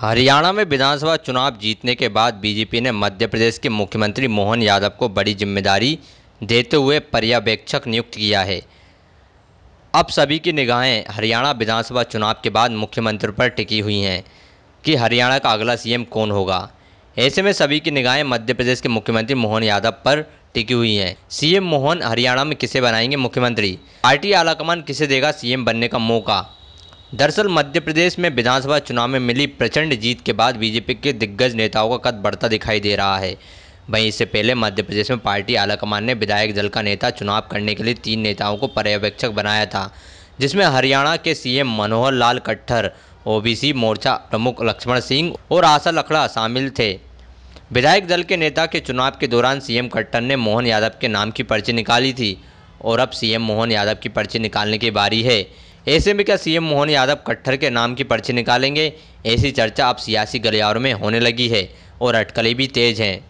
हरियाणा में विधानसभा चुनाव जीतने के बाद बीजेपी ने मध्य प्रदेश के मुख्यमंत्री मोहन यादव को बड़ी जिम्मेदारी देते हुए पर्यवेक्षक नियुक्त किया है अब सभी की निगाहें हरियाणा विधानसभा चुनाव के बाद मुख्यमंत्री पर टिकी हुई हैं कि हरियाणा का अगला सीएम कौन होगा ऐसे में सभी की निगाहें मध्य प्रदेश के मुख्यमंत्री मोहन यादव पर टिकी हुई हैं सीएम मोहन हरियाणा में किसे बनाएंगे मुख्यमंत्री पार्टी आलाकमान किसे देगा सीएम बनने का मौका दरअसल मध्य प्रदेश में विधानसभा चुनाव में मिली प्रचंड जीत के बाद बीजेपी के दिग्गज नेताओं का कद बढ़ता दिखाई दे रहा है वहीं इससे पहले मध्य प्रदेश में पार्टी आलाकमान ने विधायक दल का नेता चुनाव करने के लिए तीन नेताओं को पर्यवेक्षक बनाया था जिसमें हरियाणा के सीएम मनोहर लाल कट्टर ओबीसी मोर्चा प्रमुख लक्ष्मण सिंह और आशा लखड़ा शामिल थे विधायक दल के नेता के चुनाव के दौरान सीएम कट्टर ने मोहन यादव के नाम की पर्ची निकाली थी और अब सीएम मोहन यादव की पर्ची निकालने की बारी है ऐसे में क्या सीएम मोहन यादव कट्टर के नाम की पर्ची निकालेंगे ऐसी चर्चा अब सियासी गलियारों में होने लगी है और अटकलें भी तेज हैं